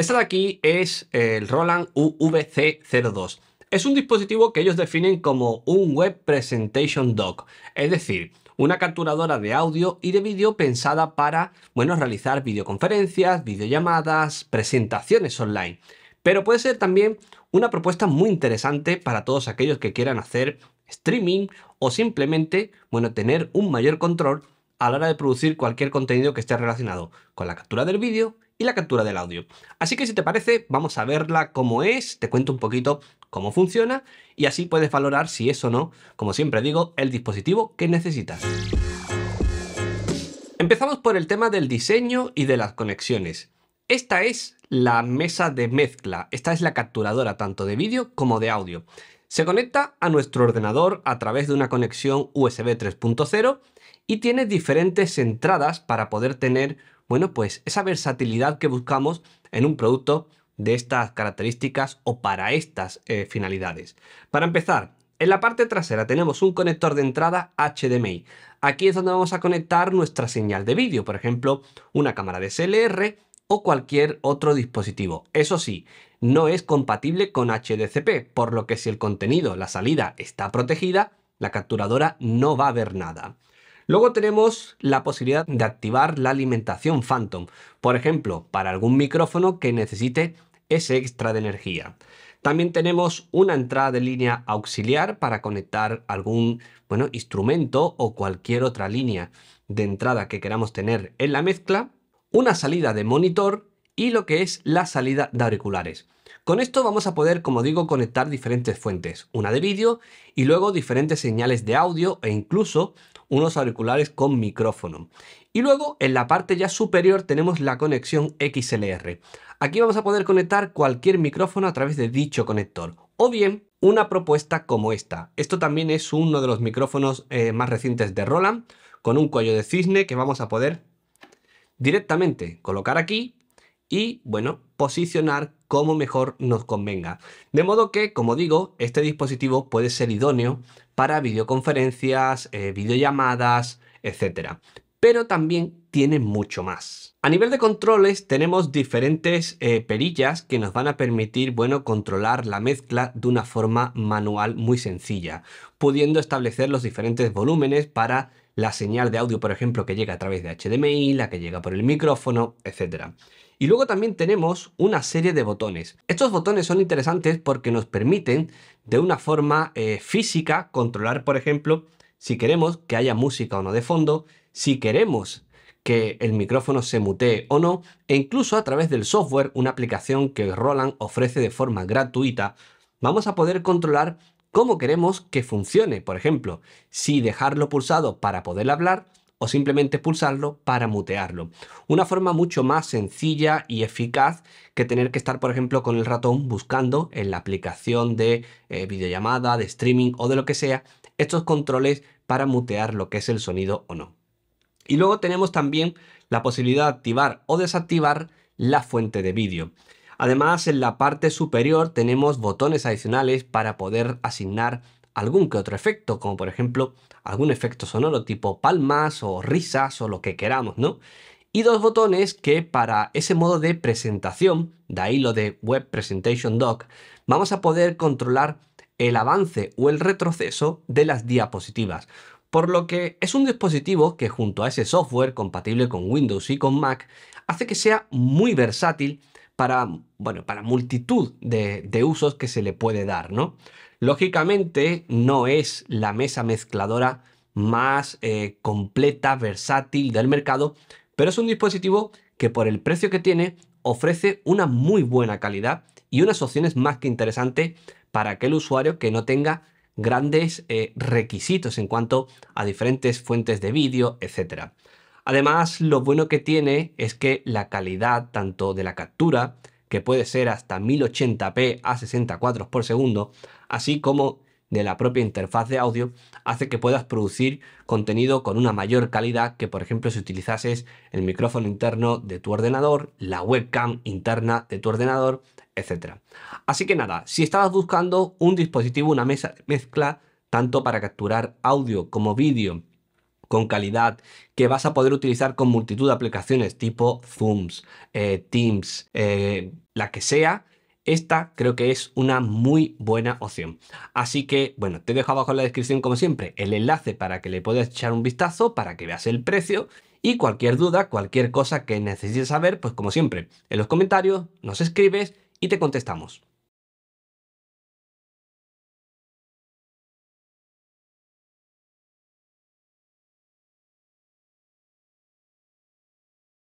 Esta de aquí es el Roland UVC02. Es un dispositivo que ellos definen como un Web Presentation Dock, es decir, una capturadora de audio y de vídeo pensada para, bueno, realizar videoconferencias, videollamadas, presentaciones online. Pero puede ser también una propuesta muy interesante para todos aquellos que quieran hacer streaming o simplemente, bueno, tener un mayor control a la hora de producir cualquier contenido que esté relacionado con la captura del vídeo y la captura del audio. Así que si te parece, vamos a verla cómo es, te cuento un poquito cómo funciona y así puedes valorar si es o no, como siempre digo, el dispositivo que necesitas. Empezamos por el tema del diseño y de las conexiones. Esta es la mesa de mezcla, esta es la capturadora tanto de vídeo como de audio. Se conecta a nuestro ordenador a través de una conexión USB 3.0 y tiene diferentes entradas para poder tener bueno, pues esa versatilidad que buscamos en un producto de estas características o para estas eh, finalidades. Para empezar, en la parte trasera tenemos un conector de entrada HDMI. Aquí es donde vamos a conectar nuestra señal de vídeo, por ejemplo, una cámara de DSLR o cualquier otro dispositivo. Eso sí, no es compatible con HDCP, por lo que si el contenido, la salida, está protegida, la capturadora no va a ver nada. Luego tenemos la posibilidad de activar la alimentación Phantom, por ejemplo, para algún micrófono que necesite ese extra de energía. También tenemos una entrada de línea auxiliar para conectar algún bueno, instrumento o cualquier otra línea de entrada que queramos tener en la mezcla, una salida de monitor y lo que es la salida de auriculares. Con esto vamos a poder, como digo, conectar diferentes fuentes, una de vídeo y luego diferentes señales de audio e incluso unos auriculares con micrófono. Y luego en la parte ya superior tenemos la conexión XLR. Aquí vamos a poder conectar cualquier micrófono a través de dicho conector o bien una propuesta como esta. Esto también es uno de los micrófonos eh, más recientes de Roland con un cuello de cisne que vamos a poder directamente colocar aquí y bueno, posicionar como mejor nos convenga. De modo que, como digo, este dispositivo puede ser idóneo para videoconferencias, eh, videollamadas, etc. Pero también tiene mucho más. A nivel de controles tenemos diferentes eh, perillas que nos van a permitir, bueno, controlar la mezcla de una forma manual muy sencilla, pudiendo establecer los diferentes volúmenes para la señal de audio, por ejemplo, que llega a través de HDMI, la que llega por el micrófono, etc. Y luego también tenemos una serie de botones. Estos botones son interesantes porque nos permiten de una forma eh, física controlar, por ejemplo, si queremos que haya música o no de fondo, si queremos que el micrófono se mutee o no, e incluso a través del software, una aplicación que Roland ofrece de forma gratuita, vamos a poder controlar cómo queremos que funcione. Por ejemplo, si dejarlo pulsado para poder hablar o simplemente pulsarlo para mutearlo. Una forma mucho más sencilla y eficaz que tener que estar, por ejemplo, con el ratón buscando en la aplicación de eh, videollamada, de streaming o de lo que sea, estos controles para mutear lo que es el sonido o no. Y luego tenemos también la posibilidad de activar o desactivar la fuente de vídeo. Además, en la parte superior tenemos botones adicionales para poder asignar algún que otro efecto, como por ejemplo algún efecto sonoro tipo palmas o risas o lo que queramos, ¿no? Y dos botones que para ese modo de presentación, de ahí lo de Web Presentation Doc, vamos a poder controlar el avance o el retroceso de las diapositivas. Por lo que es un dispositivo que junto a ese software compatible con Windows y con Mac, hace que sea muy versátil para, bueno, para multitud de, de usos que se le puede dar, ¿no? Lógicamente no es la mesa mezcladora más eh, completa, versátil del mercado, pero es un dispositivo que por el precio que tiene ofrece una muy buena calidad y unas opciones más que interesantes para aquel usuario que no tenga grandes eh, requisitos en cuanto a diferentes fuentes de vídeo, etc. Además, lo bueno que tiene es que la calidad tanto de la captura que puede ser hasta 1080p a 64 por segundo, así como de la propia interfaz de audio, hace que puedas producir contenido con una mayor calidad que, por ejemplo, si utilizases el micrófono interno de tu ordenador, la webcam interna de tu ordenador, etc. Así que nada, si estabas buscando un dispositivo, una mesa mezcla, tanto para capturar audio como vídeo con calidad, que vas a poder utilizar con multitud de aplicaciones tipo Zooms, eh, Teams, eh, la que sea, esta creo que es una muy buena opción. Así que, bueno, te dejo abajo en la descripción, como siempre, el enlace para que le puedas echar un vistazo, para que veas el precio. Y cualquier duda, cualquier cosa que necesites saber, pues como siempre, en los comentarios nos escribes y te contestamos.